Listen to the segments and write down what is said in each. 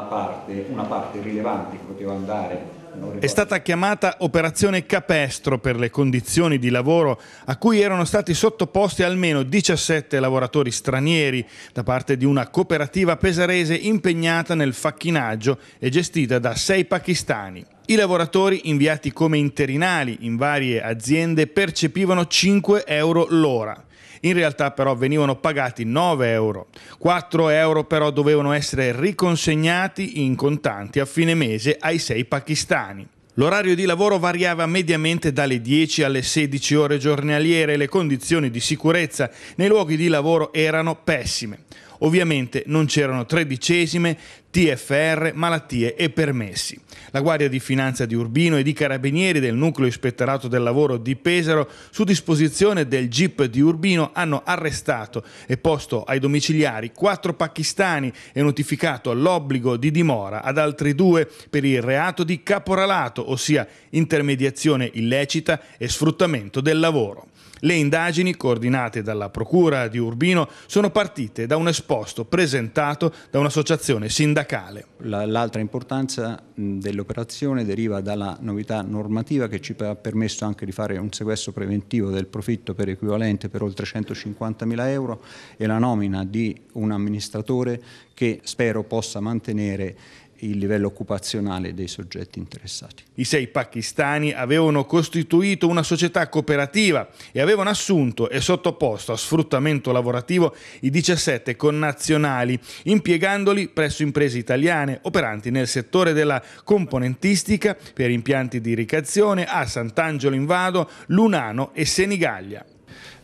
parte, una parte rilevante che poteva andare è stata chiamata Operazione Capestro per le condizioni di lavoro a cui erano stati sottoposti almeno 17 lavoratori stranieri da parte di una cooperativa pesarese impegnata nel facchinaggio e gestita da sei pakistani. I lavoratori inviati come interinali in varie aziende percepivano 5 euro l'ora. In realtà però venivano pagati 9 euro. 4 euro però dovevano essere riconsegnati in contanti a fine mese ai sei pakistani. L'orario di lavoro variava mediamente dalle 10 alle 16 ore giornaliere e le condizioni di sicurezza nei luoghi di lavoro erano pessime. Ovviamente non c'erano tredicesime, TFR, malattie e permessi. La Guardia di Finanza di Urbino e di Carabinieri del Nucleo Ispettorato del Lavoro di Pesaro, su disposizione del GIP di Urbino, hanno arrestato e posto ai domiciliari quattro pakistani e notificato l'obbligo di dimora ad altri due per il reato di caporalato, ossia intermediazione illecita e sfruttamento del lavoro. Le indagini, coordinate dalla Procura di Urbino, sono partite da un esposto presentato da un'associazione sindacale. L'altra importanza dell'operazione deriva dalla novità normativa che ci ha permesso anche di fare un sequestro preventivo del profitto per equivalente per oltre 150 mila euro e la nomina di un amministratore che spero possa mantenere il livello occupazionale dei soggetti interessati. I sei pakistani avevano costituito una società cooperativa e avevano assunto e sottoposto a sfruttamento lavorativo i 17 connazionali, impiegandoli presso imprese italiane operanti nel settore della componentistica per impianti di irrigazione a Sant'Angelo in Vado, Lunano e Senigallia.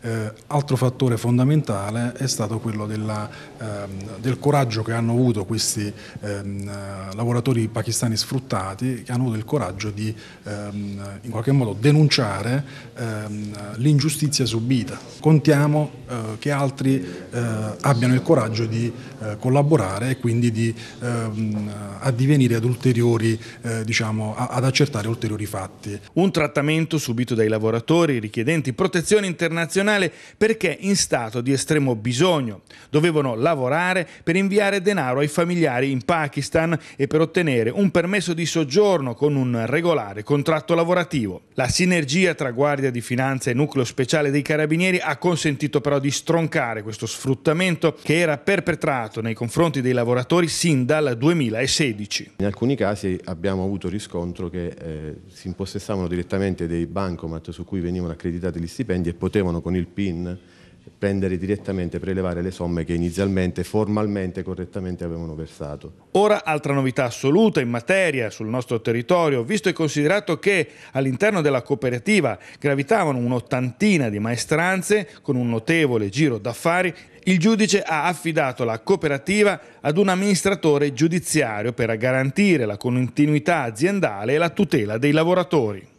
Eh, altro fattore fondamentale è stato quello della, ehm, del coraggio che hanno avuto questi ehm, lavoratori pakistani sfruttati, che hanno avuto il coraggio di ehm, in qualche modo denunciare ehm, l'ingiustizia subita. Contiamo eh, che altri eh, abbiano il coraggio di eh, collaborare e quindi di ehm, addivenire ad ulteriori, eh, diciamo, ad accertare ulteriori fatti. Un trattamento subito dai lavoratori richiedenti protezione internazionale nazionale perché in stato di estremo bisogno. Dovevano lavorare per inviare denaro ai familiari in Pakistan e per ottenere un permesso di soggiorno con un regolare contratto lavorativo. La sinergia tra Guardia di Finanza e Nucleo Speciale dei Carabinieri ha consentito però di stroncare questo sfruttamento che era perpetrato nei confronti dei lavoratori sin dal 2016. In alcuni casi abbiamo avuto riscontro che eh, si impossessavano direttamente dei bancomat su cui venivano accreditati gli stipendi e potevano con il il PIN, prendere direttamente, prelevare le somme che inizialmente, formalmente, correttamente avevano versato. Ora altra novità assoluta in materia sul nostro territorio, visto e considerato che all'interno della cooperativa gravitavano un'ottantina di maestranze con un notevole giro d'affari, il giudice ha affidato la cooperativa ad un amministratore giudiziario per garantire la continuità aziendale e la tutela dei lavoratori.